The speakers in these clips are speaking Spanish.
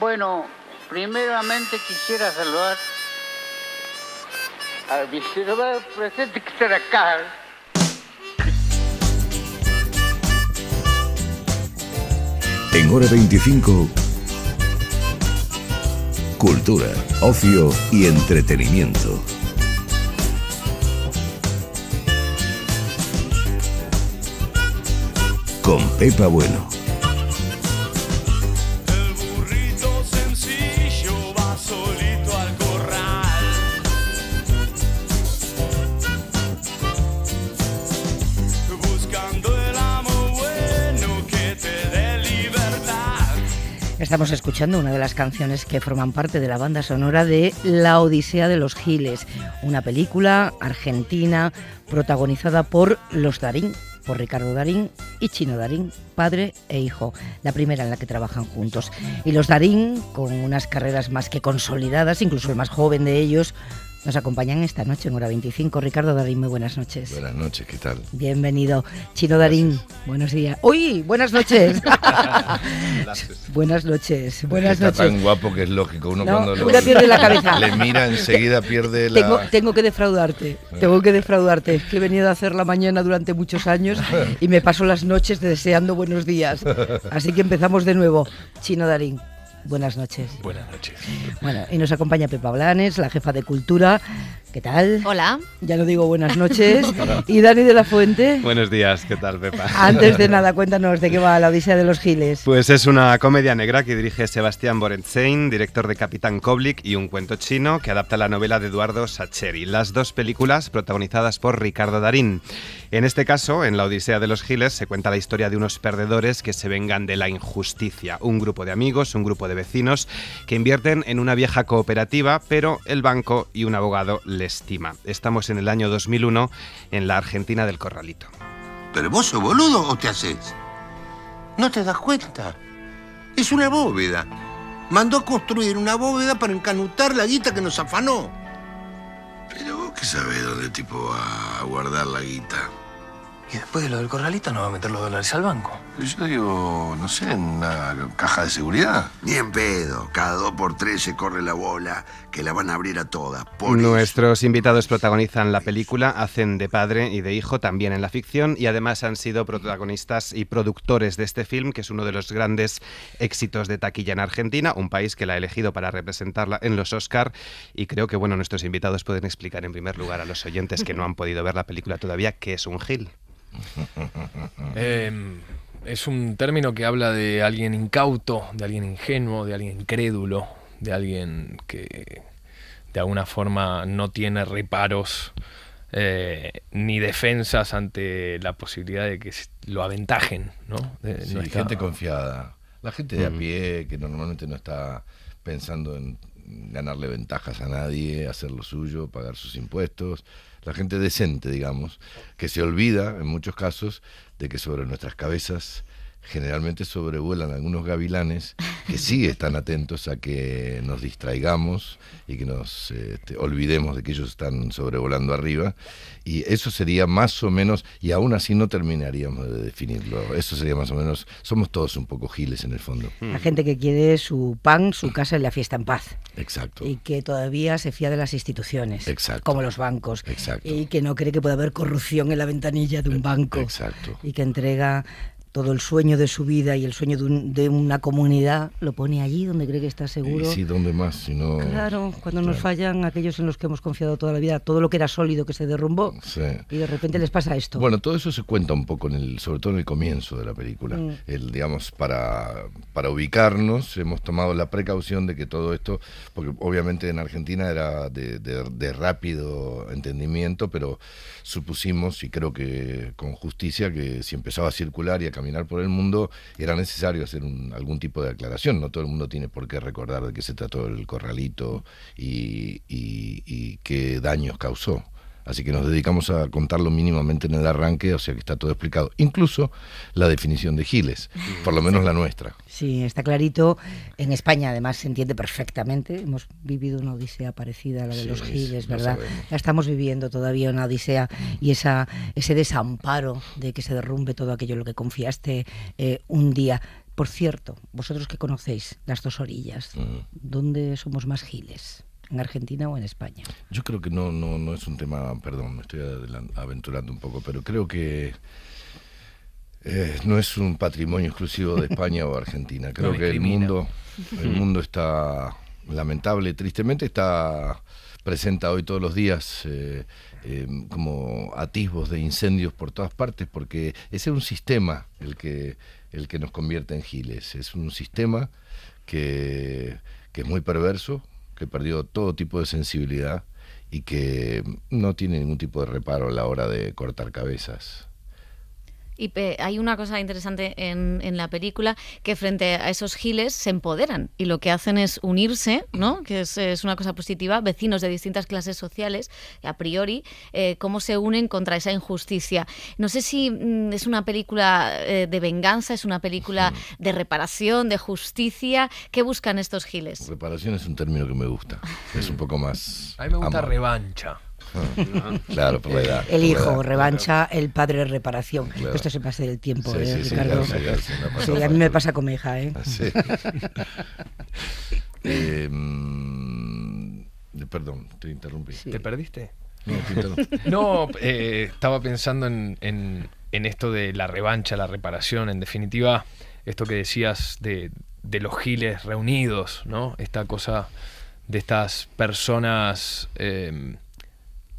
Bueno, primeramente quisiera saludar al viceversa presente que está acá. En hora 25, cultura, ocio y entretenimiento. Con Pepa Bueno. Estamos escuchando una de las canciones que forman parte de la banda sonora de La Odisea de los Giles, una película argentina protagonizada por los Darín, por Ricardo Darín y Chino Darín, padre e hijo, la primera en la que trabajan juntos. Y los Darín, con unas carreras más que consolidadas, incluso el más joven de ellos, nos acompañan esta noche en hora 25. Ricardo Darín, muy buenas noches. Buenas noches, ¿qué tal? Bienvenido. Chino Darín, buenos días. ¡Uy! Buenas noches. buenas noches. Buenas Está tan guapo que es lógico. Uno cuando le mira enseguida pierde la. Tengo, tengo que defraudarte. Tengo que defraudarte. Es que he venido a hacer la mañana durante muchos años y me paso las noches deseando buenos días. Así que empezamos de nuevo. Chino Darín, Buenas noches. Buenas noches. Bueno, y nos acompaña Pepa Blanes, la jefa de cultura ¿Qué tal? Hola. Ya lo digo buenas noches. y Dani de la Fuente. Buenos días, ¿qué tal, Pepa? Antes de nada, cuéntanos de qué va La Odisea de los Giles. Pues es una comedia negra que dirige Sebastián Borenstein, director de Capitán Koblik, y un cuento chino que adapta la novela de Eduardo Sacheri. Las dos películas protagonizadas por Ricardo Darín. En este caso, en La Odisea de los Giles, se cuenta la historia de unos perdedores que se vengan de la injusticia. Un grupo de amigos, un grupo de vecinos que invierten en una vieja cooperativa, pero el banco y un abogado estima. Estamos en el año 2001 en la Argentina del Corralito. ¿Pero vos sos boludo o te haces? ¿No te das cuenta? Es una bóveda. Mandó construir una bóveda para encanutar la guita que nos afanó. Pero vos qué sabés dónde el tipo va a guardar la guita. Y después de lo del corralito no va a meter los dólares al banco. Yo digo, no sé, en la caja de seguridad. Ni en pedo. Cada dos por tres se corre la bola, que la van a abrir a toda. Nuestros invitados protagonizan la película, hacen de padre y de hijo también en la ficción y además han sido protagonistas y productores de este film, que es uno de los grandes éxitos de taquilla en Argentina, un país que la ha elegido para representarla en los Oscars. Y creo que, bueno, nuestros invitados pueden explicar en primer lugar a los oyentes que no han podido ver la película todavía que es un Gil. Em, es un término que habla de alguien incauto, de alguien ingenuo, de alguien incrédulo, de alguien que de alguna forma no tiene reparos eh, ni defensas ante la posibilidad de que lo aventajen. ¿no? Eh, gente confiada. La gente de a pie que normalmente no está pensando en ganarle ventajas a nadie, hacer lo suyo, pagar sus impuestos la gente decente, digamos, que se olvida en muchos casos de que sobre nuestras cabezas generalmente sobrevuelan algunos gavilanes que sí están atentos a que nos distraigamos y que nos este, olvidemos de que ellos están sobrevolando arriba. Y eso sería más o menos, y aún así no terminaríamos de definirlo, eso sería más o menos, somos todos un poco giles en el fondo. Hmm. La gente que quiere su pan, su hmm. casa y la fiesta en paz. Exacto. Y que todavía se fía de las instituciones, Exacto. como los bancos. Exacto. Y que no cree que pueda haber corrupción en la ventanilla de un eh, banco. Exacto. Y que entrega todo el sueño de su vida y el sueño de, una comunidad lo pone allí donde cree que está seguro. Y sí, ¿dónde más, Claro, cuando nos fallan aquellos en los que hemos confiado toda la vida, todo lo que era sólido que se derrumbó y de repente les pasa esto. Bueno, todo eso se cuenta un poco en el, sobre todo en el comienzo de la película. Mm. El, digamos, para, para ubicarnos hemos tomado la precaución de que todo esto, porque obviamente en Argentina era de, de rápido entendimiento, pero supusimos y creo que con justicia que si empezaba a circular y a caminar por el mundo, era necesario hacer un, algún tipo de aclaración. No todo el mundo tiene por qué recordar de qué se trató el corralito y qué daños causó. Así que nos dedicamos a contarlo mínimamente en el arranque, o sea que está todo explicado. Incluso la definición de Giles, mm, por lo menos la nuestra. Sí, está clarito. En España además se entiende perfectamente. Hemos vivido una odisea parecida a la de los Giles, ¿verdad? Ya estamos viviendo todavía una odisea y ese desamparo de que se derrumbe todo aquello en lo que confiaste eh, un día. Por cierto, vosotros que conocéis las dos orillas, mm. ¿dónde somos más Giles? en Argentina o en España. Yo creo que no, no, no es un tema, perdón, me estoy aventurando un poco, pero creo que... Eh, no es un patrimonio exclusivo de España o Argentina. Creo que el mundo, el mundo está lamentable, tristemente está presenta hoy todos los días eh, eh, como atisbos de incendios por todas partes, porque ese es un sistema el que, el que nos convierte en giles. Es un sistema que es muy perverso, que perdió todo tipo de sensibilidad y que no tiene ningún tipo de reparo a la hora de cortar cabezas. Y hay una cosa interesante en, la película, que frente a esos giles se empoderan y lo que hacen es unirse, ¿no? que es, una cosa positiva, vecinos de distintas clases sociales, a priori, eh, cómo se unen contra esa injusticia. No sé si mm, es una película eh, de venganza, es una película de reparación, de justicia. ¿Qué buscan estos giles? Reparación es un término que me gusta, es un poco más... A mí me gusta revancha. Ah. claro, por la edad. El hijo, revancha, el padre, reparación. Esto se pasa del tiempo, ¿eh, Ricardo? Sí, a mí me pasa con mi hija, ¿eh? Ah, eh mm, perdón, te interrumpí. ¿Te perdiste? No, eh, estaba pensando en, esto de la revancha, la reparación, en definitiva, esto que decías de, de los giles reunidos, ¿no? Esta cosa de estas personas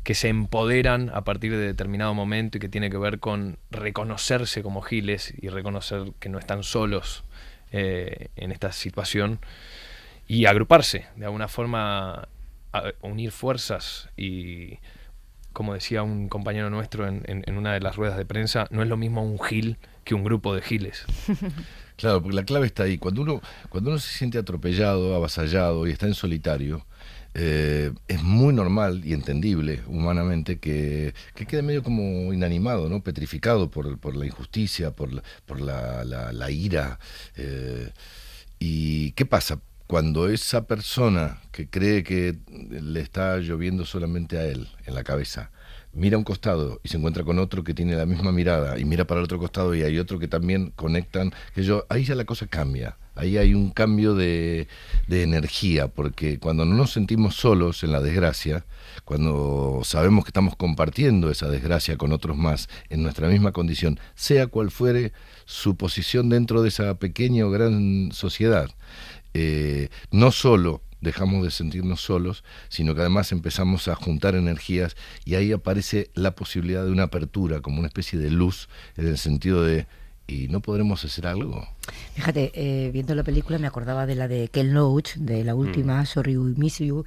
que se empoderan a partir de determinado momento y que tiene que ver con reconocerse como giles y reconocer que no están solos eh, en esta situación y agruparse, de alguna forma unir fuerzas y, como decía un compañero nuestro en, una de las ruedas de prensa, no es lo mismo un gil que un grupo de giles. Claro, porque la clave está ahí. Cuando uno, cuando uno se siente atropellado, avasallado y está en solitario, eh, es muy normal y entendible humanamente que, que, quede medio como inanimado, ¿no? petrificado por, por la injusticia, por, por la, la, ira. Eh, ¿Y qué pasa? Cuando esa persona que cree que le está lloviendo solamente a él en la cabeza, mira a un costado y se encuentra con otro que tiene la misma mirada y mira para el otro costado y hay otro que también conectan, que yo, ahí ya la cosa cambia. Ahí hay un cambio de, energía, porque cuando no nos sentimos solos en la desgracia, cuando sabemos que estamos compartiendo esa desgracia con otros más en nuestra misma condición, sea cual fuere su posición dentro de esa pequeña o gran sociedad, eh, no solo dejamos de sentirnos solos, sino que además empezamos a juntar energías y ahí aparece la posibilidad de una apertura, como una especie de luz en el sentido de y no podremos hacer algo. Fíjate, eh, viendo la película me acordaba de la de Ken Loach, de la última, mm. Sorry We Miss You,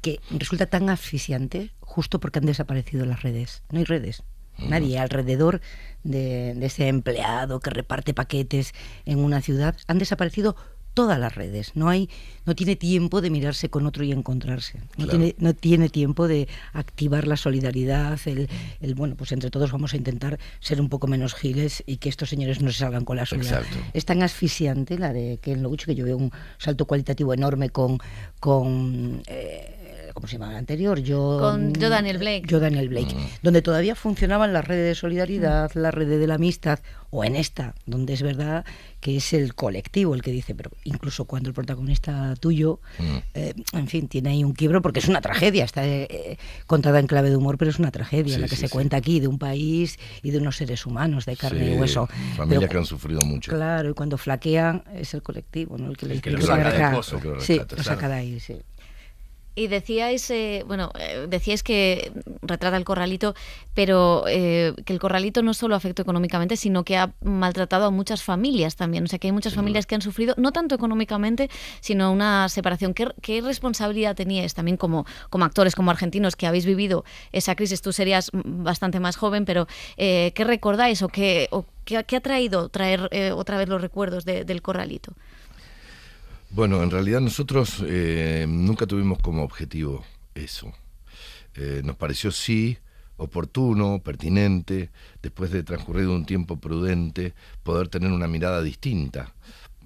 que resulta tan asfixiante justo porque han desaparecido las redes. No hay redes. Mm. Nadie alrededor de ese empleado que reparte paquetes en una ciudad. Han desaparecido todas las redes. No hay, no tiene tiempo de mirarse con otro y encontrarse. No, tiene, no tiene tiempo de activar la solidaridad, el, el, bueno, pues entre todos vamos a intentar ser un poco menos giles y que estos señores no se salgan con la suya. Es tan asfixiante la de que en lo que yo veo un salto cualitativo enorme con, con eh, eh, Como se llamaba anterior? Yo, mm, yo Daniel Blake. Blake, mm. donde todavía funcionaban las redes de solidaridad, mm. las redes de la amistad, o en esta, donde es verdad que es el colectivo el que dice, pero incluso cuando el protagonista tuyo, eh, en fin, tiene ahí un quiebro porque es una tragedia, está eh, contada en clave de humor, pero es una tragedia la que se cuenta aquí de un país y de unos seres humanos de carne y hueso. Familias que han sufrido mucho. Claro, y cuando flaquean es el colectivo, ¿no? El que, lo, saca, sí, lo saca de ahí, sí. Y decíais, eh, bueno, eh, decíais que retrata el corralito, pero eh, que el corralito no solo afectó económicamente, sino que ha maltratado a muchas familias también. O sea, que hay muchas familias que han sufrido, no tanto económicamente, sino una separación. ¿Qué, responsabilidad teníais también como, como actores, como argentinos que habéis vivido esa crisis? Tú serías bastante más joven, pero eh, ¿qué recordáis o qué, o qué, ha traído traer otra vez los recuerdos del corralito? Bueno, en realidad nosotros eh, nunca tuvimos como objetivo eso. Eh, nos pareció sí oportuno, pertinente, después de transcurrido un tiempo prudente, poder tener una mirada distinta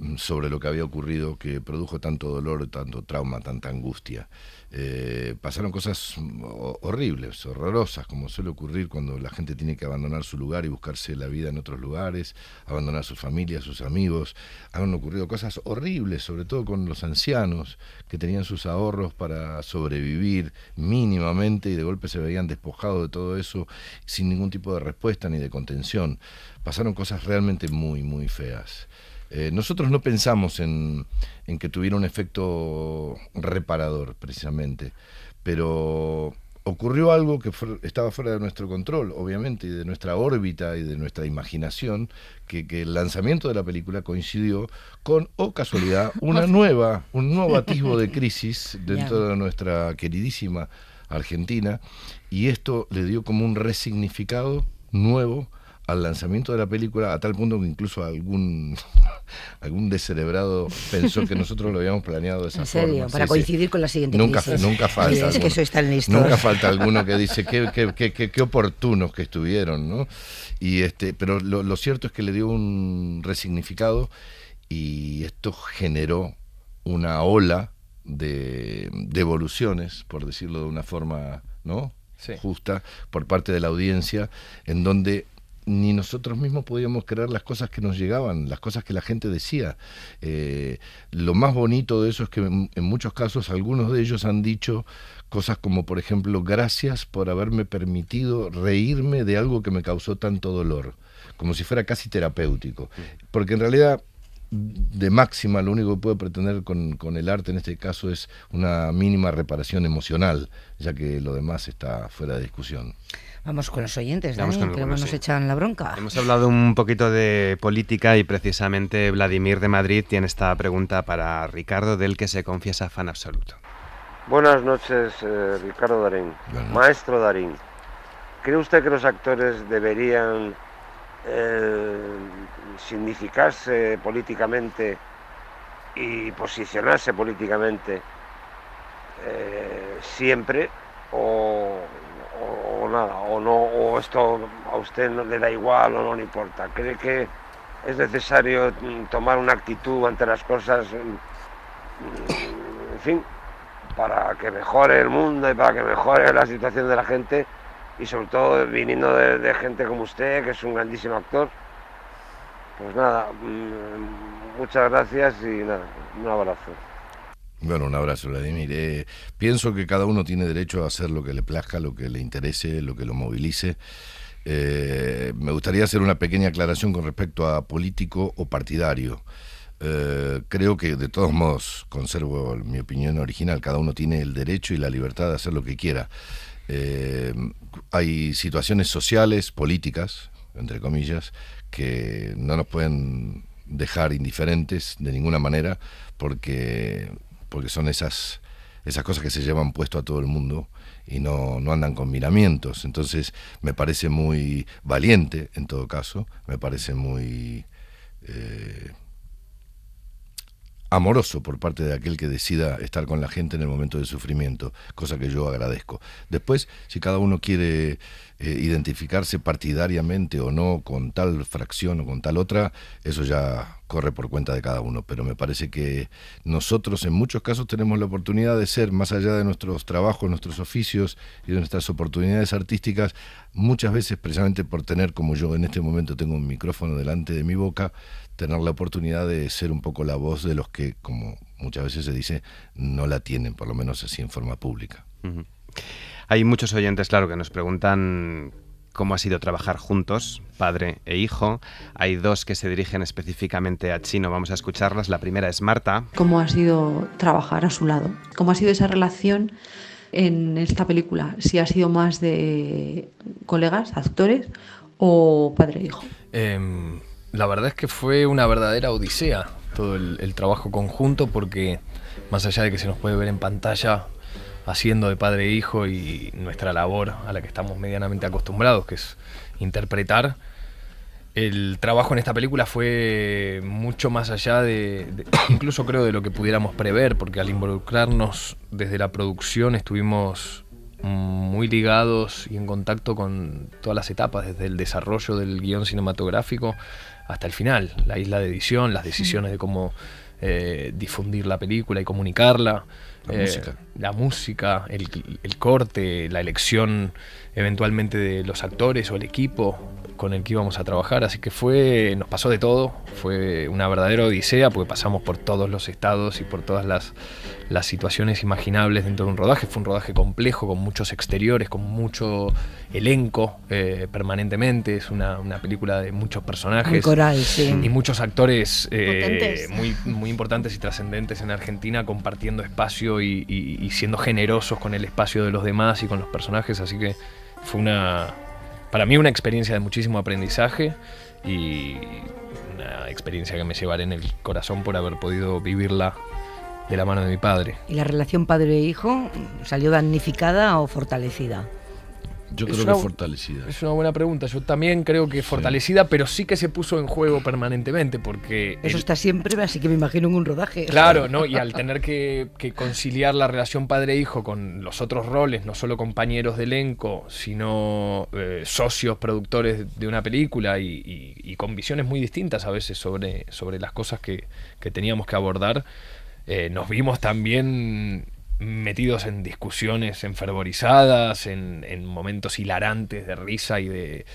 mm, sobre lo que había ocurrido que produjo tanto dolor, tanto trauma, tanta angustia. Eh, pasaron cosas mm, horribles, horrorosas, como suele ocurrir cuando la gente tiene que abandonar su lugar y buscarse la vida en otros lugares, abandonar a su familia, sus amigos. Han ocurrido cosas horribles, sobre todo con los ancianos que tenían sus ahorros para sobrevivir mínimamente y de golpe se veían despojados de todo eso sin ningún tipo de respuesta ni de contención. Pasaron cosas realmente muy, muy feas. Eh, nosotros no pensamos en, que tuviera un efecto reparador, precisamente, pero ocurrió algo que estaba fuera de nuestro control, obviamente, y de nuestra órbita y de nuestra imaginación, que, el lanzamiento de la película coincidió con, o casualidad, una nueva, un nuevo atisbo de crisis dentro de nuestra queridísima Argentina, y esto le dio como un resignificado nuevo al lanzamiento de la película, a tal punto que incluso algún, algún descerebrado pensó que nosotros lo habíamos planeado de esa ¿En serio? Para coincidir con la siguiente nunca, crisis. Nunca falta. alguno, que dice Nunca falta alguno que dice qué, oportunos que estuvieron, ¿no? Y este, pero lo, cierto es que le dio un resignificado y esto generó una ola de devoluciones, por decirlo de una forma, ¿no? justa por parte de la audiencia, en donde ni nosotros mismos podíamos creer las cosas que nos llegaban, las cosas que la gente decía. Eh, lo más bonito de eso es que en, muchos casos algunos de ellos han dicho cosas como, por ejemplo, gracias por haberme permitido reírme de algo que me causó tanto dolor, como si fuera casi terapéutico. Mm. Porque en realidad de máxima, lo único que puede pretender con, con, el arte en este caso es una mínima reparación emocional, ya que lo demás está fuera de discusión. Vamos con los oyentes, Dani, que nos echan la bronca. Hemos hablado un poquito de política y precisamente Vladimir de Madrid tiene esta pregunta para Ricardo, del que se confiesa fan absoluto. Buenas noches, eh, Ricardo Darín. Maestro Darín, ¿cree usted que los actores deberían eh, significarse políticamente y posicionarse políticamente eh, siempre o o no, o esto a usted le da igual o no le importa. ¿Cree que es necesario mm, tomar una actitud ante las cosas, mm, mm, en fin, para que mejore el mundo y para que mejore la situación de la gente? Y sobre todo viniendo de, gente como usted, que es un grandísimo actor. Pues nada, muchas gracias y un abrazo. Bueno, un abrazo, Vladimir. Eh, pienso que cada uno tiene derecho a hacer lo que le plazca, lo que le interese, lo que lo movilice. Eh, me gustaría hacer una pequeña aclaración con respecto a político o partidario. Eh, creo que de todos modos conservo mi opinión original. Cada uno tiene el derecho y la libertad de hacer lo que quiera. hay situaciones sociales, políticas, entre comillas, que no nos pueden dejar indiferentes de ninguna manera porque porque son esas, esas cosas que se llevan puesto a todo el mundo y no, andan con miramientos. Entonces me parece muy valiente, en todo caso, me parece muy... Eh, amoroso por parte de aquel que decida estar con la gente en el momento de sufrimiento, cosa que yo agradezco. Después, si cada uno quiere eh, identificarse partidariamente o no con tal fracción o con tal otra, eso ya corre por cuenta de cada uno, pero me parece que nosotros en muchos casos tenemos la oportunidad de ser, más allá de nuestros trabajos, nuestros oficios y de nuestras oportunidades artísticas, muchas veces precisamente por tener, como yo en este momento tengo un micrófono delante de mi boca, tener la oportunidad de ser un poco la voz de los que, como muchas veces se dice, no la tienen, por lo menos así en forma pública. Hay muchos oyentes, claro, que nos preguntan cómo ha sido trabajar juntos, padre e hijo. Hay dos que se dirigen específicamente a Chino, vamos a escucharlas. La primera es Marta. ¿Cómo ha sido trabajar a su lado? ¿Cómo ha sido esa relación en esta película? ¿Si ha sido más de colegas, actores o padre e hijo? Em, la verdad es que fue una verdadera odisea todo el, trabajo conjunto porque más allá de que se nos puede ver en pantalla haciendo de padre e hijo y nuestra labor a la que estamos medianamente acostumbrados, que es interpretar, el trabajo en esta película fue mucho más allá de, de incluso creo, de lo que pudiéramos prever, porque al involucrarnos desde la producción estuvimos muy ligados y en contacto con todas las etapas, desde el desarrollo del guión cinematográfico hasta el final. La isla de edición, las decisiones de cómo eh, difundir la película y comunicarla. Eh, la música. el, corte, la elección eventualmente de los actores o el equipo con el que íbamos a trabajar. Así que fue, nos pasó de todo. Fue una verdadera odisea porque pasamos por todos los estados y por todas las, situaciones imaginables dentro de un rodaje. Fue un rodaje complejo, con muchos exteriores, con mucho elenco eh, permanentemente. Es una, película de muchos personajes. Y muchos actores eh, muy, muy importantes y trascendentes en Argentina compartiendo espacio y, siendo generosos con el espacio de los demás y con los personajes. Así que fue una, para mí, una experiencia de muchísimo aprendizaje y una experiencia que me llevaré en el corazón por haber podido vivirla de la mano de mi padre. ¿Y la relación padre-hijo salió damnificada o fortalecida? Yo creo que fortalecida. Es una buena pregunta. Yo también creo que fortalecida, pero sí que se puso en juego permanentemente porque... Eso está siempre, así que me imagino en un rodaje. Claro, ¿no? Y al tener que, conciliar la relación padre-hijo con los otros roles, no solo compañeros de elenco, sino eh, socios productores de una película y, con visiones muy distintas a veces sobre, sobre las cosas que, teníamos que abordar, eh, nos vimos también metidos en discusiones enfervorizadas, en, en momentos hilarantes de risa y de,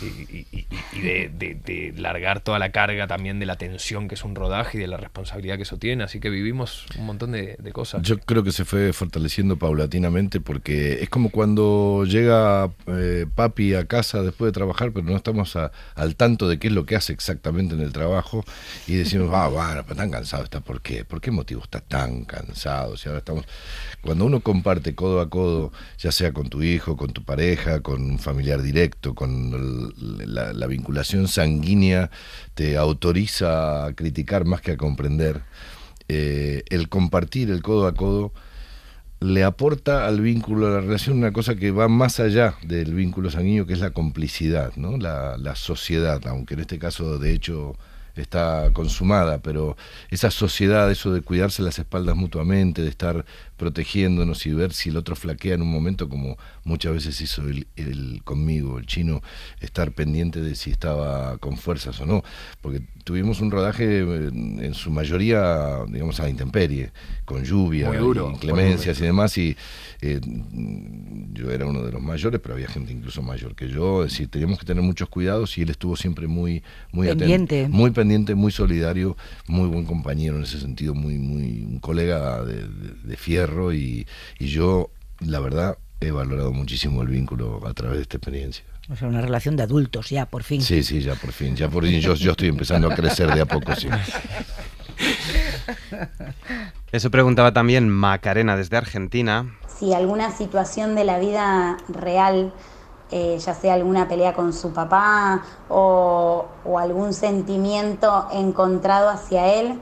y, de, largar toda la carga también de la tensión que es un rodaje y de la responsabilidad que eso tiene. Así que vivimos un montón de, cosas. Yo creo que se fue fortaleciendo paulatinamente porque es como cuando llega eh, papi a casa después de trabajar, pero no estamos al tanto de qué es lo que hace exactamente en el trabajo y decimos, ah, bueno, pero tan cansado está, ¿por qué? ¿Por qué motivo está tan cansado? Si ahora estamos. Cuando uno comparte codo a codo, ya sea con tu hijo, con tu pareja, con un familiar directo, con el la, vinculación sanguínea te autoriza a criticar más que a comprender. Eh, el compartir el codo a codo le aporta al vínculo, a la relación, una cosa que va más allá del vínculo sanguíneo, que es la complicidad, ¿no? la, la sociedad, aunque en este caso de hecho está consumada, pero esa sociedad, eso de cuidarse las espaldas mutuamente, de estar protegiéndonos y ver si el otro flaquea en un momento, como muchas veces hizo el, conmigo, el chino, estar pendiente de si estaba con fuerzas o no. Porque tuvimos un rodaje eh, en, su mayoría, digamos, a intemperie, con lluvia, con clemencias y demás. Y eh, yo era uno de los mayores, pero había gente incluso mayor que yo. Es decir, teníamos que tener muchos cuidados y él estuvo siempre muy, muy pendiente. muy pendiente, muy solidario, muy buen compañero en ese sentido, muy, muy un colega de, de, de fierro y, yo, la verdad, he valorado muchísimo el vínculo a través de esta experiencia. O sea, una relación de adultos ya, por fin. Sí, sí, ya por fin. Ya por fin. Yo, yo estoy empezando a crecer de a poco, sí. Eso preguntaba también Macarena desde Argentina. Si alguna situación de la vida real, eh, ya sea alguna pelea con su papá o algún sentimiento encontrado hacia él,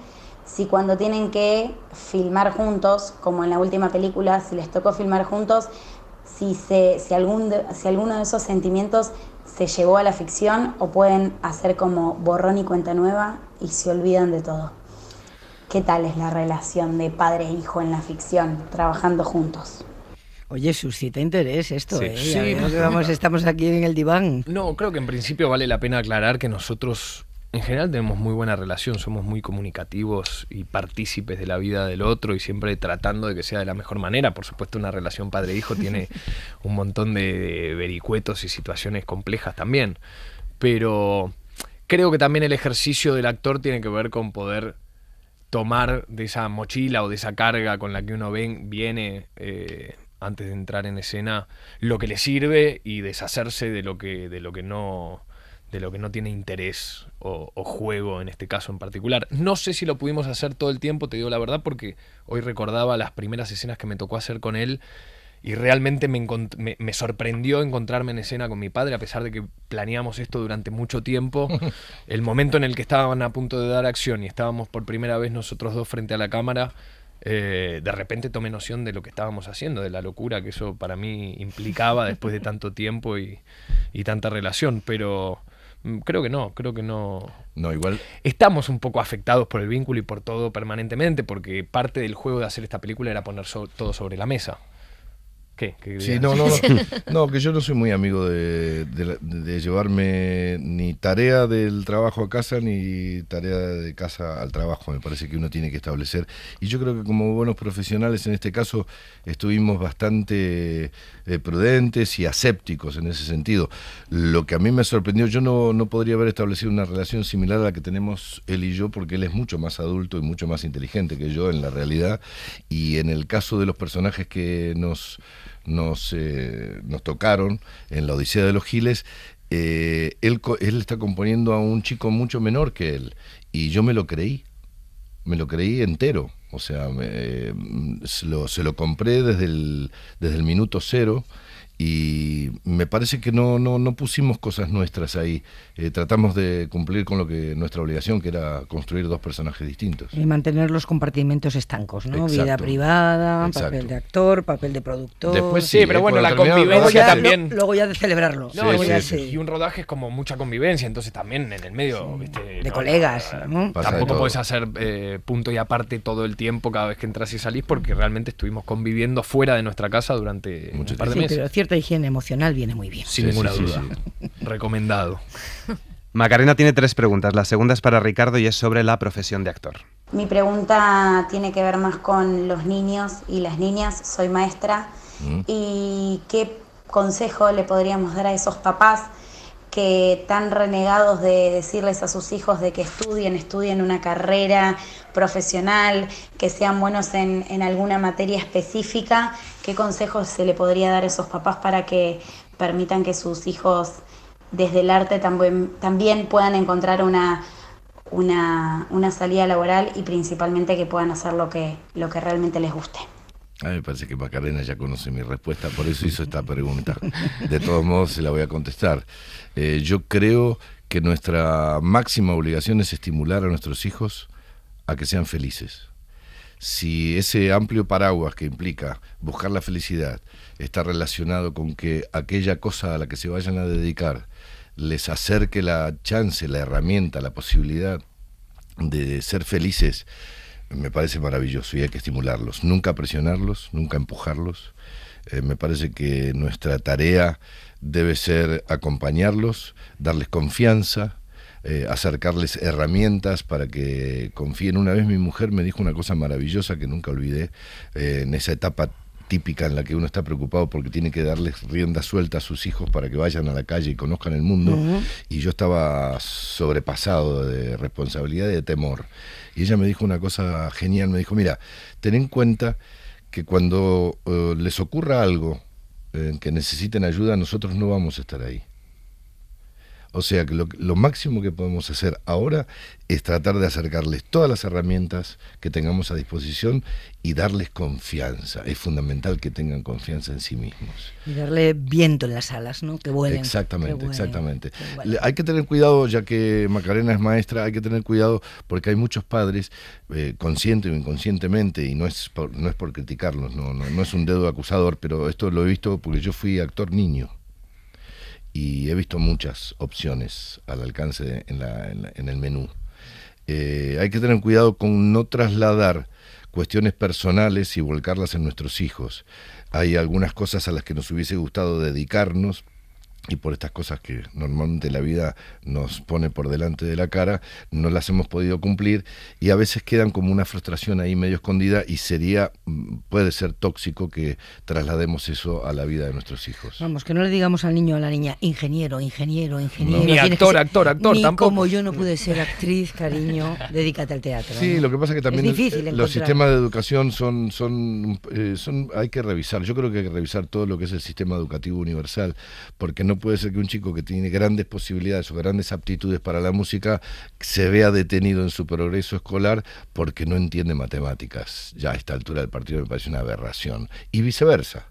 si cuando tienen que filmar juntos, como en la última película, si les tocó filmar juntos, si, si, algún si alguno de esos sentimientos se llevó a la ficción o pueden hacer como borrón y cuenta nueva y se olvidan de todo. ¿Qué tal es la relación de padre e hijo en la ficción, trabajando juntos? Oye, suscita interés esto, sí, ¿eh? estamos aquí en el diván. No, creo que en principio vale la pena aclarar que nosotros en general tenemos muy buena relación, somos muy comunicativos y partícipes de la vida del otro y siempre tratando de que sea de la mejor manera. Por supuesto, una relación padre-hijo tiene un montón de vericuetos y situaciones complejas también. Pero creo que también el ejercicio del actor tiene que ver con poder tomar de esa mochila o de esa carga con la que uno ven, viene eh, antes de entrar en escena lo que le sirve y deshacerse de lo que, de lo que no de lo que no tiene interés o, juego en este caso en particular. No sé si lo pudimos hacer todo el tiempo, te digo la verdad, porque hoy recordaba las primeras escenas que me tocó hacer con él y realmente me, sorprendió encontrarme en escena con mi padre, a pesar de que planeamos esto durante mucho tiempo. el momento en el que estaban a punto de dar acción y estábamos por primera vez nosotros dos frente a la cámara. Eh, de repente tomé noción de lo que estábamos haciendo, de la locura que eso para mí implicaba después de tanto tiempo y, y tanta relación, pero Mm, creo que no, creo que no. No, igual. Estamos un poco afectados por el vínculo y por todo permanentemente, porque parte del juego de hacer esta película era poner todo sobre la mesa sí, no, no, no, que yo no soy muy amigo de, llevarme ni tarea del trabajo a casa ni tarea de casa al trabajo. Me parece que uno tiene que establecer. Y yo creo que como buenos profesionales en este caso estuvimos bastante eh, prudentes y asépticos en ese sentido. Lo que a mí me sorprendió, yo no, no podría haber establecido una relación similar a la que tenemos él y yo porque él es mucho más adulto y mucho más inteligente que yo en la realidad. Y en el caso de los personajes que nos nos, eh, nos tocaron en la Odisea de los Giles, eh, él, él está componiendo a un chico mucho menor que él. Y yo me lo creí, me lo creí entero. O sea, eh, se, lo, se, lo, compré desde el, desde el minuto cero y me parece que no, no, pusimos cosas nuestras ahí. Eh, tratamos de cumplir con lo que nuestra obligación, que era construir dos personajes distintos. Y mantener los compartimentos estancos, ¿no? Vida privada, papel de actor, papel de productor. Después sí, pero eh, bueno, la convivencia también. luego ya de celebrarlo. y un rodaje es como mucha convivencia, entonces también en el medio. de colegas. Eh, tampoco puedes hacer punto y aparte todo el tiempo cada vez que entras y salís, porque realmente estuvimos conviviendo fuera de nuestra casa durante muchos un par de meses higiene emocional viene muy bien. Sin ninguna duda. Recomendado. Macarena tiene tres preguntas. La segunda es para Ricardo y es sobre la profesión de actor. Mi pregunta tiene que ver más con los niños y las niñas. Soy maestra. Mm. ¿Y qué consejo le podríamos dar a esos papás que tan renegados de decirles a sus hijos de que estudien, estudien una carrera profesional, que sean buenos en, alguna materia específica, ¿qué consejos se le podría dar a esos papás para que permitan que sus hijos desde el arte también, también puedan encontrar una, una, una salida laboral y principalmente que puedan hacer lo que, lo que realmente les guste? A me parece que Macarena ya conoce mi respuesta, por eso hizo esta pregunta. De todos modos, se la voy a contestar. Eh, yo creo que nuestra máxima obligación es estimular a nuestros hijos a que sean felices. Si ese amplio paraguas que implica buscar la felicidad está relacionado con que aquella cosa a la que se vayan a dedicar les acerque la chance, la herramienta, la posibilidad de ser felices me parece maravilloso y hay que estimularlos. Nunca presionarlos, nunca empujarlos. Eh, me parece que nuestra tarea debe ser acompañarlos, darles confianza, eh, acercarles herramientas para que confíen. Una vez mi mujer me dijo una cosa maravillosa que nunca olvidé eh, en esa etapa típica en la que uno está preocupado porque tiene que darles rienda suelta a sus hijos para que vayan a la calle y conozcan el mundo. Y yo estaba sobrepasado de responsabilidad y de temor. Y ella me dijo una cosa genial, me dijo, mira, ten en cuenta que cuando eh, les ocurra algo, eh, en que necesiten ayuda, nosotros no vamos a estar ahí. O sea que lo, máximo que podemos hacer ahora es tratar de acercarles todas las herramientas que tengamos a disposición y darles confianza. Es fundamental que tengan confianza en sí mismos. Y darle viento en las alas, ¿no? Que vuelen. Exactamente, exactamente. Hay que tener cuidado, ya que Macarena es maestra, hay que tener cuidado porque hay muchos padres, eh, consciente o inconscientemente, y no es por, no es por criticarlos, no, no es un dedo acusador, pero esto lo he visto porque yo fui actor niño y he visto muchas opciones al alcance en, el menú. Eh, hay que tener cuidado con no trasladar cuestiones personales y volcarlas en nuestros hijos. Hay algunas cosas a las que nos hubiese gustado dedicarnos, y por estas cosas que normalmente la vida nos pone por delante de la cara, no las hemos podido cumplir y a veces quedan como una frustración ahí medio escondida y sería, mm, puede ser tóxico que traslademos eso a la vida de nuestros hijos. Vamos, que no le digamos al niño o a la niña, ingeniero, ingeniero, ingeniero. Ni actor, actor, actor, como yo no pude ser actriz, cariño, dedícate al teatro. Sí, lo que pasa es que también eh, los sistemas de educación son, son, eh, son, hay que revisar, yo creo que hay que revisar todo lo que es el sistema educativo universal, porque no puede ser que un chico que tiene grandes posibilidades o grandes aptitudes para la música se vea detenido en su progreso escolar porque no entiende matemáticas. Ya a esta altura del partido me parece una aberración. Y viceversa.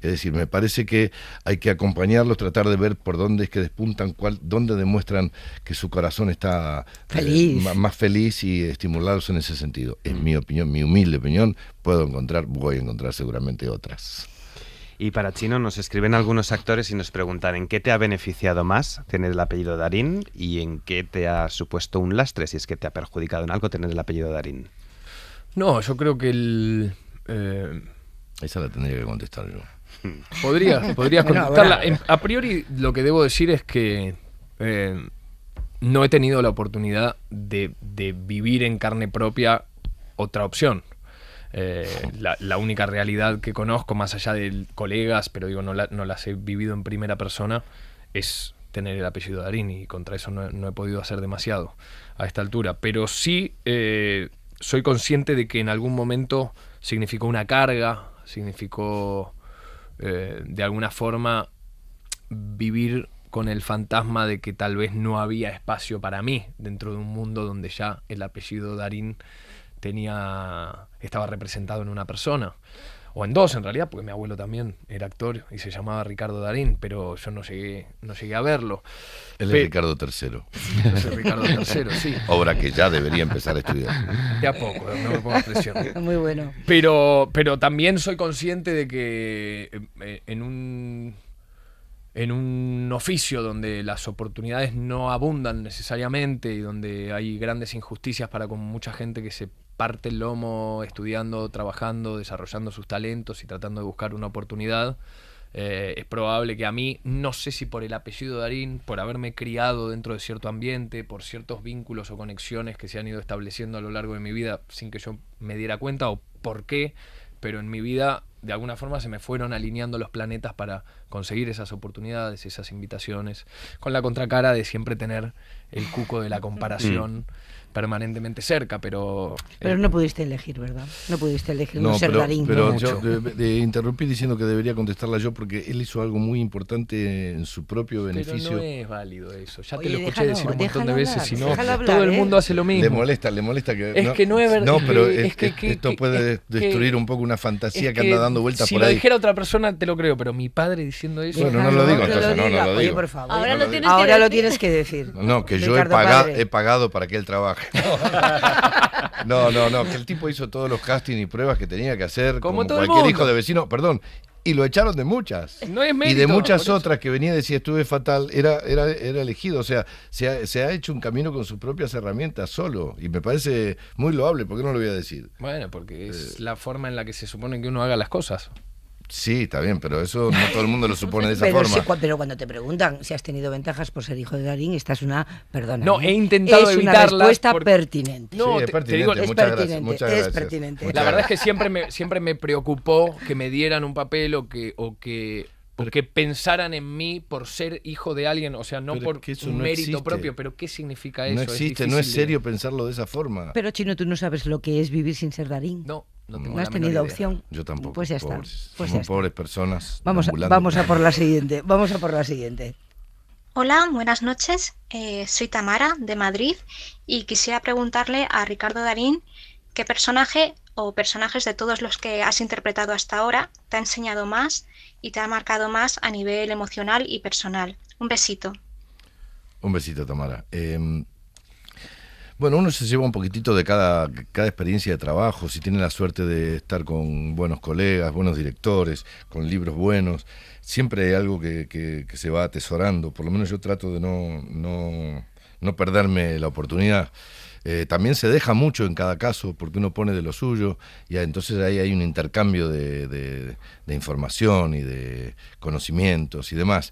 Es decir, me parece que hay que acompañarlos, tratar de ver por dónde es que despuntan, cuál, dónde demuestran que su corazón está eh, feliz. más feliz y estimulados en ese sentido. Es mm. mi opinión, mi humilde opinión. Puedo encontrar, voy a encontrar seguramente otras. Y para chino nos escriben algunos actores y nos preguntan en qué te ha beneficiado más tener el apellido Darín y en qué te ha supuesto un lastre, si es que te ha perjudicado en algo tener el apellido Darín. No, yo creo que el... Eh, Esa la tendría que contestar yo. Podrías, podrías contestarla. a priori lo que debo decir es que eh, no he tenido la oportunidad de vivir en carne propia otra opción. Eh, la, única realidad que conozco, más allá de colegas, pero digo, no, no las he vivido en primera persona, es tener el apellido Darín y contra eso no, he podido hacer demasiado a esta altura. Pero sí eh, soy consciente de que en algún momento significó una carga, significó eh, de alguna forma vivir con el fantasma de que tal vez no había espacio para mí dentro de un mundo donde ya el apellido Darín tenía, estaba representado en una persona, o en dos en realidad, porque mi abuelo también era actor y se llamaba Ricardo Darín, pero yo no llegué, no llegué a verlo. el es Ricardo III. El Ricardo III, sí. Obra que ya debería empezar a estudiar. De a poco, no me pongo presión. Muy bueno. Pero, pero también soy consciente de que eh, eh, en un en un oficio donde las oportunidades no abundan necesariamente y donde hay grandes injusticias para con mucha gente que se parte el lomo estudiando, trabajando, desarrollando sus talentos y tratando de buscar una oportunidad. Eh, es probable que a mí, no sé si por el apellido Darín, por haberme criado dentro de cierto ambiente, por ciertos vínculos o conexiones que se han ido estableciendo a lo largo de mi vida sin que yo me diera cuenta o por qué, pero en mi vida de alguna forma se me fueron alineando los planetas para conseguir esas oportunidades, esas invitaciones, con la contracara de siempre tener el cuco de la comparación. Mm permanentemente cerca, pero... Pero eh, no pudiste elegir, ¿verdad? No pudiste elegir no, un ser larín pero yo eh, de, interrumpí diciendo que debería contestarla yo porque él hizo algo muy importante en su propio beneficio. Pero no es válido eso. Ya te lo escuché decir un montón de veces Si no, todo el ¿eh? mundo hace lo mismo. Le molesta, le molesta que... Es que no es verdad. No, pero es, que, esto puede destruir un poco una fantasía que, anda dando vueltas por ahí. Si lo dijera otra persona te lo creo, pero mi padre diciendo eso... Bueno, no lo digo entonces, no, lo digo. Ahora lo tienes que decir. No, que yo he pagado para que él trabaje. No, no, no, que el tipo hizo todos los castings y pruebas que tenía que hacer, como, todo cualquier el hijo de vecino, perdón, y lo echaron de muchas. y de muchas otras que venía y decía estuve fatal, era, era, era elegido. O sea, se ha, hecho un camino con sus propias herramientas solo. Y me parece muy loable, ¿Por qué no lo voy a decir? Bueno, porque es eh. la forma en la que se supone que uno haga las cosas. Sí, está bien, pero eso no todo el mundo lo supone de esa forma. pero cuando te preguntan si has tenido ventajas por ser hijo de Darín, esta es una, perdona. No, ¿eh? he intentado es evitarla. Es una respuesta pertinente. No, es pertinente, muchas gracias, La verdad es que siempre me, siempre me preocupó que me dieran un papel o que, o que porque pensaran en mí por ser hijo de alguien, o sea, no por un mérito propio, pero ¿qué significa eso? No existe, no es serio pensarlo de esa forma. Pero Chino, tú no sabes lo que es vivir sin ser Darín. No. No, mm. has tenido opción. Yo tampoco. Pues ya está. Pobres, pues pobres personas. Vamos a, vamos a por la siguiente. Vamos a por la siguiente. Hola, buenas noches. Eh, soy Tamara de Madrid y quisiera preguntarle a Ricardo Darín qué personaje o personajes de todos los que has interpretado hasta ahora te ha enseñado más y te ha marcado más a nivel emocional y personal. Un besito. Un besito, Tamara. Em, bueno, uno se lleva un poquitito de cada, experiencia de trabajo, si tiene la suerte de estar con buenos colegas, buenos directores, con libros buenos, siempre hay algo que, se va atesorando, por lo menos yo trato de no, no, perderme la oportunidad. Eh, también se deja mucho en cada caso porque uno pone de lo suyo y entonces ahí hay un intercambio de información y de conocimientos y demás.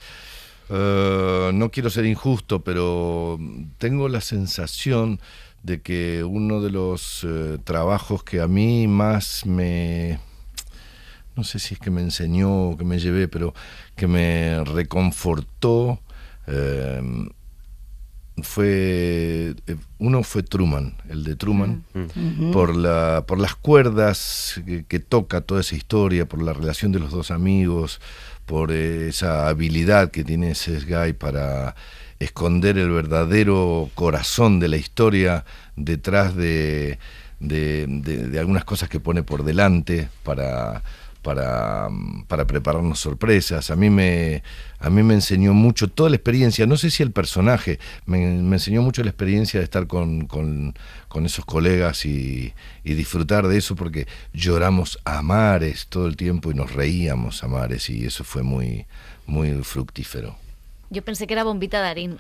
Eh, no quiero ser injusto, pero tengo la sensación de que uno de los eh, trabajos que a mí más me no sé si es que me enseñó o que me llevé, pero que me reconfortó eh, fue uno fue Truman, el de Truman, mm. Mm. por la por las cuerdas que, toca toda esa historia, por la relación de los dos amigos, por esa habilidad que tiene guy para esconder el verdadero corazón de la historia detrás de, de, de algunas cosas que pone por delante para para, prepararnos sorpresas. A mí, me, a mí me enseñó mucho toda la experiencia, no sé si el personaje, me, enseñó mucho la experiencia de estar con, esos colegas y, disfrutar de eso porque lloramos a mares todo el tiempo y nos reíamos a mares y eso fue muy, muy fructífero. Yo pensé que era bombita Darín.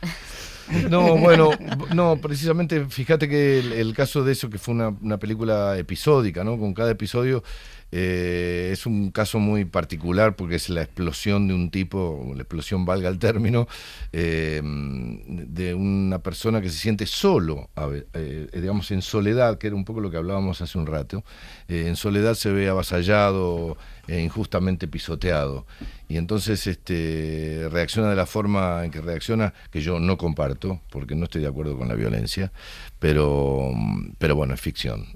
No, bueno, no, precisamente fíjate que el, caso de eso, que fue una, película episódica, ¿no? Con cada episodio eh, es un caso muy particular porque es la explosión de un tipo, la explosión valga el término, eh, de una persona que se siente solo, eh, digamos en soledad, que era un poco lo que hablábamos hace un rato. en soledad se ve avasallado e injustamente pisoteado. Y entonces este, reacciona de la forma en que reacciona, que yo no comparto, porque no estoy de acuerdo con la violencia, pero, pero bueno, es ficción.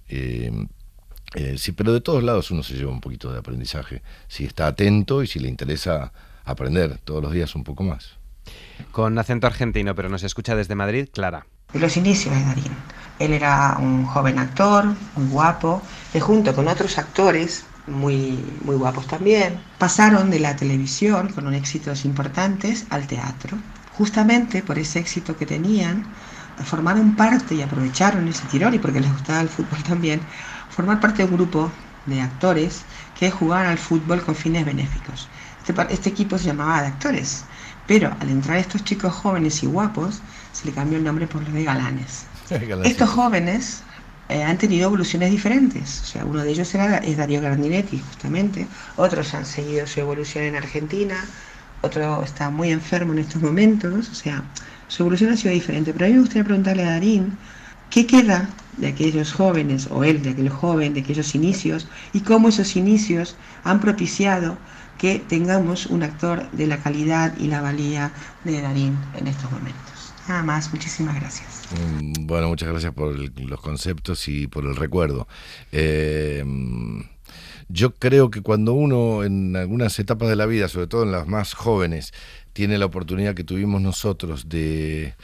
Eh, sí, pero de todos lados uno se lleva un poquito de aprendizaje, si está atento y si le interesa aprender todos los días un poco más. Con acento argentino, pero nos escucha desde Madrid, Clara. De los inicios de Darín. Él era un joven actor, un guapo, ...y junto con otros actores muy, muy guapos también, pasaron de la televisión con un éxitos importantes al teatro. Justamente por ese éxito que tenían, formaron parte y aprovecharon ese tirón y porque les gustaba el fútbol también formar parte de un grupo de actores que jugaban al fútbol con fines benéficos. Este, este, equipo se llamaba de actores, pero al entrar estos chicos jóvenes y guapos, se le cambió el nombre por los de galanes. Estos jóvenes eh, han tenido evoluciones diferentes. O sea, uno de ellos era, es Darío Grandinetti, justamente. Otros han seguido su evolución en Argentina. Otro está muy enfermo en estos momentos. O sea, su evolución ha sido diferente. Pero a mí me gustaría preguntarle a Darín ¿Qué queda de aquellos jóvenes, o él de aquel joven, de aquellos inicios, y cómo esos inicios han propiciado que tengamos un actor de la calidad y la valía de Darín en estos momentos. Nada más, muchísimas gracias. Mm, bueno, muchas gracias por los conceptos y por el recuerdo. Em, yo creo que cuando uno en algunas etapas de la vida, sobre todo en las más jóvenes, tiene la oportunidad que tuvimos nosotros de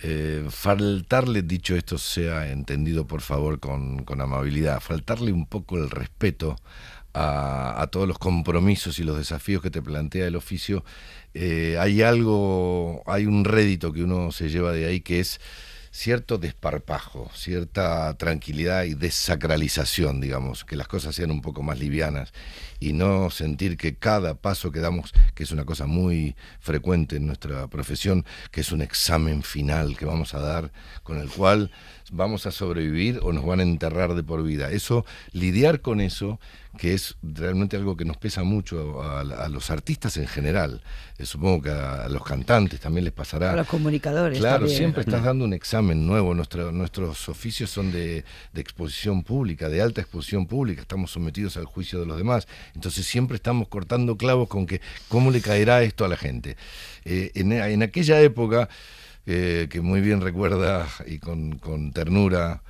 eh, faltarle, dicho esto sea entendido por favor con, amabilidad, faltarle un poco el respeto a, todos los compromisos y los desafíos que te plantea el oficio, eh, hay algo, hay un rédito que uno se lleva de ahí que es cierto desparpajo, cierta tranquilidad y desacralización, digamos, que las cosas sean un poco más livianas y no sentir que cada paso que damos, que es una cosa muy frecuente en nuestra profesión, que es un examen final que vamos a dar, con el cual vamos a sobrevivir o nos van a enterrar de por vida. Eso, lidiar con eso, que es realmente algo que nos pesa mucho a, los artistas en general. Eh, supongo que a, los cantantes también les pasará. A los comunicadores. Claro, siempre estás dando un examen nuevo. Nuestro, nuestros oficios son de, de exposición pública, de alta exposición pública. Estamos sometidos al juicio de los demás. Entonces siempre estamos cortando clavos con que cómo le caerá esto a la gente. Eh, en, aquella época, eh, que muy bien recuerda y con, ternura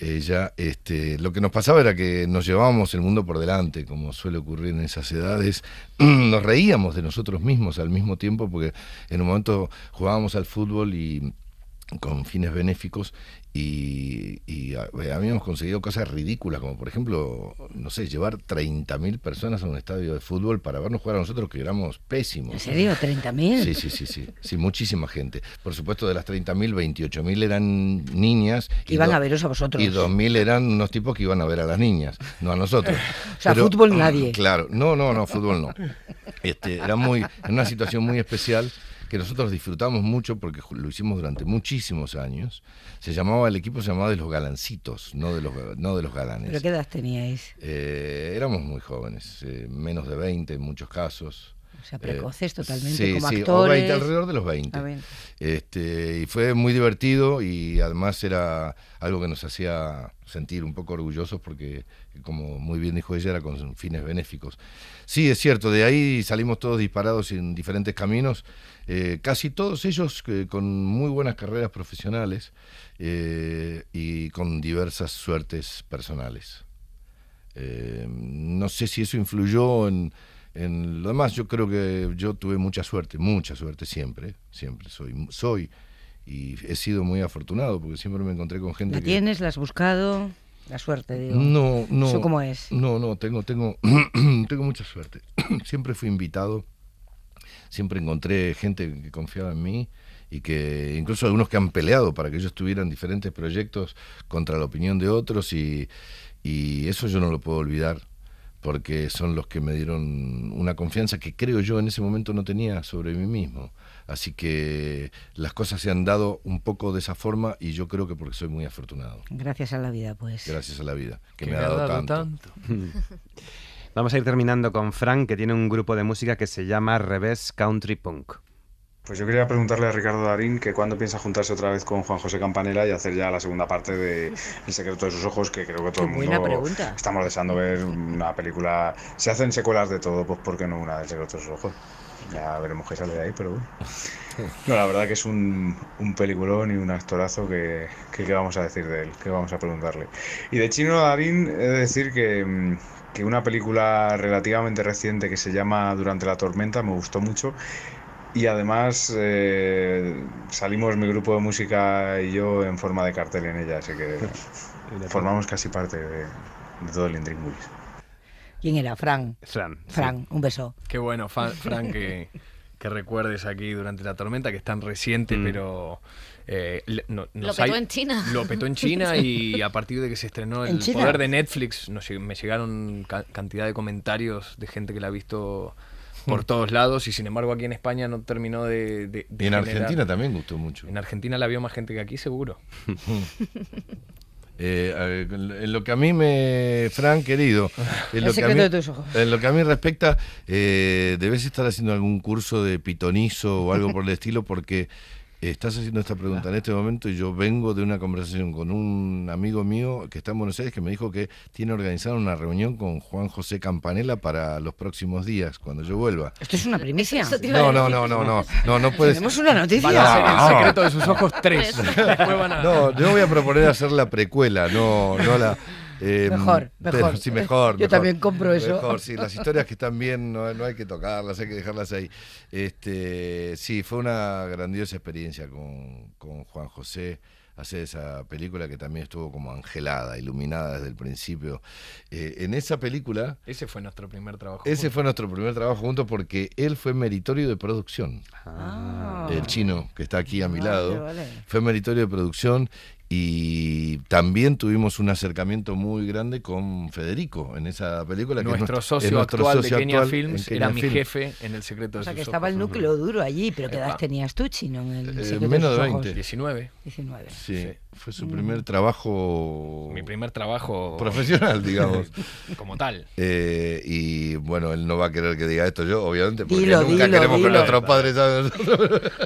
ella, este, lo que nos pasaba era que nos llevábamos el mundo por delante, como suele ocurrir en esas edades. Nos reíamos de nosotros mismos al mismo tiempo, porque en un momento jugábamos al fútbol y con fines benéficos y, y, eh, habíamos conseguido cosas ridículas, como por ejemplo, no sé, llevar 30.000 personas a un estadio de fútbol para vernos jugar a nosotros que éramos pésimos. ¿En serio? ¿30.000? Sí, sí, sí, sí, sí, muchísima gente. Por supuesto, de las 30.000, 28.000 eran niñas. Que iban a veros a vosotros. Y 2.000 eran unos tipos que iban a ver a las niñas, no a nosotros. o sea, fútbol mm, nadie. Claro, no, no, no, fútbol no. Este, era muy, una situación muy especial que nosotros disfrutamos mucho porque lo hicimos durante muchísimos años. Se llamaba, el equipo se llamaba de los galancitos, no de los, no de los galanes. ¿Pero qué edad teníais? Eh, éramos muy jóvenes, eh, menos de 20 en muchos casos. O sea, precoces eh, totalmente como actores. alrededor de los 20. Ah, este, y fue muy divertido y además era algo que nos hacía sentir un poco orgullosos porque, como muy bien dijo ella, era con fines benéficos. Sí, es cierto, de ahí salimos todos disparados en diferentes caminos, eh, casi todos ellos eh, con muy buenas carreras profesionales eh, y con diversas suertes personales. no sé si eso influyó en, lo demás, yo creo que yo tuve mucha suerte, mucha suerte siempre, siempre soy, soy y he sido muy afortunado porque siempre me encontré con gente... ¿La que, tienes? ¿La has buscado? la suerte, digo. No, no. cómo es? No, no, tengo, tengo, tengo mucha suerte. Siempre fui invitado, siempre encontré gente que confiaba en mí y que incluso algunos que han peleado para que yo tuvieran diferentes proyectos contra la opinión de otros y eso yo no lo puedo olvidar porque son los que me dieron una confianza que creo yo en ese momento no tenía sobre mí mismo. Así que las cosas se han dado un poco de esa forma y yo creo que porque soy muy afortunado. Gracias a la vida, pues. Gracias a la vida, que, me, ha dado, tanto. Vamos a ir terminando con Frank, que tiene un grupo de música que se llama Revés Country Punk. Pues yo quería preguntarle a Ricardo Darín que cuándo piensa juntarse otra vez con Juan José Campanella y hacer ya la segunda parte de El secreto de sus ojos, que creo que todo el mundo estamos deseando ver una película. Se hacen secuelas de todo, pues porque no una del secreto de sus ojos? Ya veremos qué sale de ahí, pero bueno. No, la verdad que es un, un peliculón y un actorazo que, vamos a decir de él, que vamos a preguntarle. Y de Chino Darín, he de decir que, que una película relativamente reciente que se llama Durante la tormenta me gustó mucho. Y además eh, salimos mi grupo de música y yo en forma de cartel en ella, así que formamos casi parte de, todo el Intrigue ¿Quién era? Fran. Fran. Fran, un beso. Qué bueno, Fran, que, que, recuerdes aquí durante la tormenta, que es tan reciente, mm. pero... Eh, lo petó en China. Lo petó en China y a partir de que se estrenó El Poder de Netflix, me llegaron cantidad de comentarios de gente que la ha visto por mm. todos lados y sin embargo aquí en España no terminó de... y en Argentina también gustó mucho. En Argentina la vio más gente que aquí seguro. Eh, eh, en lo que a mí me, Fran, querido, en lo, que a mí, respecta, eh, debes estar haciendo algún curso de pitonizo o algo por el estilo, porque Estás haciendo esta pregunta en este momento y yo vengo de una conversación con un amigo mío que está en Buenos Aires que me dijo que tiene organizada una reunión con Juan José Campanella para los próximos días, cuando yo vuelva. ¿Esto es una primicia? No, no, no, no, no, no, no puedes... Tenemos una noticia. el secreto de sus ojos, tres. no, yo voy a proponer hacer la precuela, no, no la... Em, mejor, mejor. mejor. Yo también compro eso. Mejor, sí, las historias que están bien no, hay que tocarlas, hay que dejarlas ahí. Este, sí, fue una grandiosa experiencia con, Juan José hacer esa película que también estuvo como angelada, iluminada desde el principio. Eh, en esa película... Ese fue nuestro primer trabajo. Ese fue nuestro primer trabajo juntos porque él fue meritorio de producción. Ah. El chino que está aquí a mi ah, lado. Fue meritorio de producción y también tuvimos un acercamiento muy grande con Federico en esa película. Que nuestro, socio nuestro actual socio de Kenia Films era mi jefe en El Secreto de O sea, que estaba el núcleo duro allí, pero ¿qué edad tenías tú, Chino? En eh, menos de, 20. 19. 19. Sí, fue su mm. primer trabajo. Mi primer trabajo. Profesional, digamos. como tal. Eh, y bueno, él no va a querer que diga esto yo, obviamente, porque dilo, nunca dilo, queremos dilo, que nuestros padres.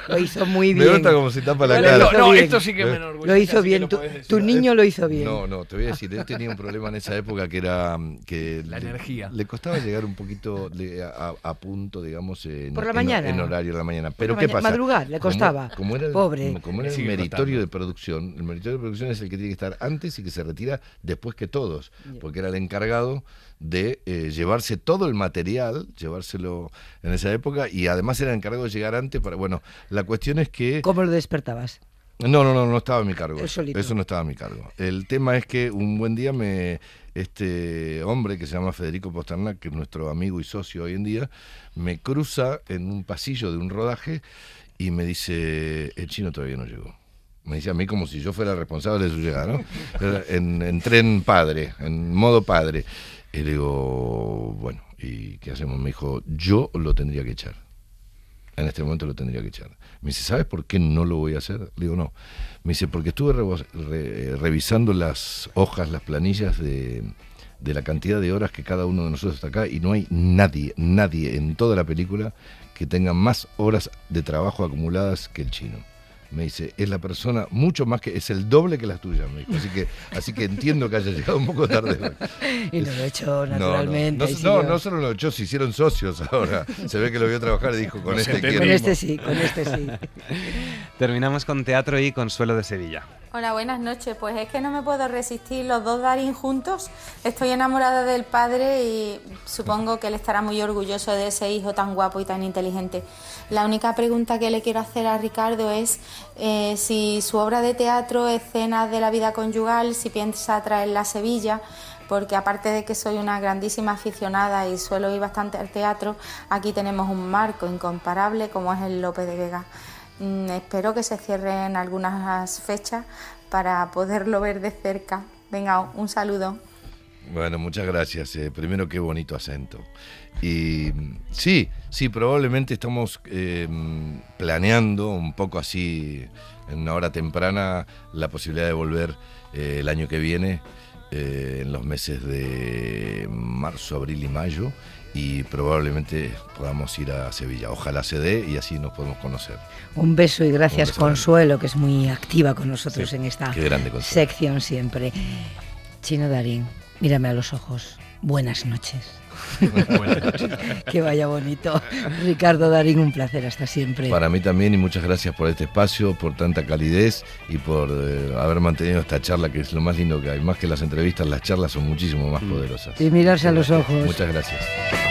Lo hizo muy bien. Me gusta como si tapa la cara. No, no, esto sí que me enorgullece. Lo hizo bien tu, niño lo hizo bien. No, no, te voy a decir, él tenía un problema en esa época que era mm, que la energía. Le costaba llegar un poquito de, a, punto, digamos, en, mañana. horario de la mañana. Pero ¿qué pasa? Madrugar, le costaba. Como, era, Pobre. Como era el meritorio de producción, el meritorio de producción es el que tiene que estar antes y que se retira después que todos, porque era el encargado de eh, llevarse todo el material, llevárselo en esa época, y además era encargado de llegar antes para. Bueno, la cuestión es que. ¿Cómo lo despertabas? No, no, no, no estaba a mi cargo. Eso, no estaba a mi cargo. El tema es que un buen día me este hombre que se llama Federico Posternak, que es nuestro amigo y socio hoy en día, me cruza en un pasillo de un rodaje y me dice, el chino todavía no llegó. Me dice a mí como si yo fuera responsable de su llegada, ¿no? en, en tren padre, en modo padre. Y le digo, bueno, ¿y qué hacemos? Me dijo, yo lo tendría que echar en este momento lo tendría que echar. Me dice, ¿sabes por qué no lo voy a hacer? Le digo, no. Me dice, porque estuve revisando las hojas, las planillas de la cantidad de horas que cada uno de nosotros está acá y no hay nadie, nadie en toda la película que tenga más horas de trabajo acumuladas que el chino me dice, es la persona mucho más que, es el doble que la tuya me dijo. Así que, así que entiendo que haya llegado un poco tarde. y lo echó naturalmente. No, no, solo lo echó, se hicieron socios ahora. Se ve que lo vio trabajar dijo, con este quiero. Con este sí, con este sí. Terminamos con Teatro y Consuelo de Sevilla. Hola, buenas noches. Pues es que no me puedo resistir los dos Darín juntos. Estoy enamorada del padre y supongo que él estará muy orgulloso de ese hijo tan guapo y tan inteligente. La única pregunta que le quiero hacer a Ricardo es eh, si su obra de teatro, escenas de la vida conyugal, si piensa traerla a Sevilla, porque aparte de que soy una grandísima aficionada y suelo ir bastante al teatro, aquí tenemos un marco incomparable como es el López de Vega. Mm, espero que se cierren algunas fechas para poderlo ver de cerca. Venga, un saludo. Bueno, muchas gracias. Eh. primero, qué bonito acento. Y sí, sí, probablemente estamos em, planeando un poco así, en una hora temprana, la posibilidad de volver eh, el año que viene, eh, en los meses de marzo, abril y mayo, y probablemente podamos ir a Sevilla. Ojalá se dé y así nos podemos conocer. Un beso y gracias, Consuelo, que es muy activa con nosotros en esta sección siempre. Chino Darín. Mírame a los ojos. Buenas noches. Buenas que vaya bonito. Ricardo Darín, un placer hasta siempre. Para mí también y muchas gracias por este espacio, por tanta calidez y por eh, haber mantenido esta charla, que es lo más lindo que hay. Más que las entrevistas, las charlas son muchísimo más mm. poderosas. Y mirarse a los ojos. Muchas gracias.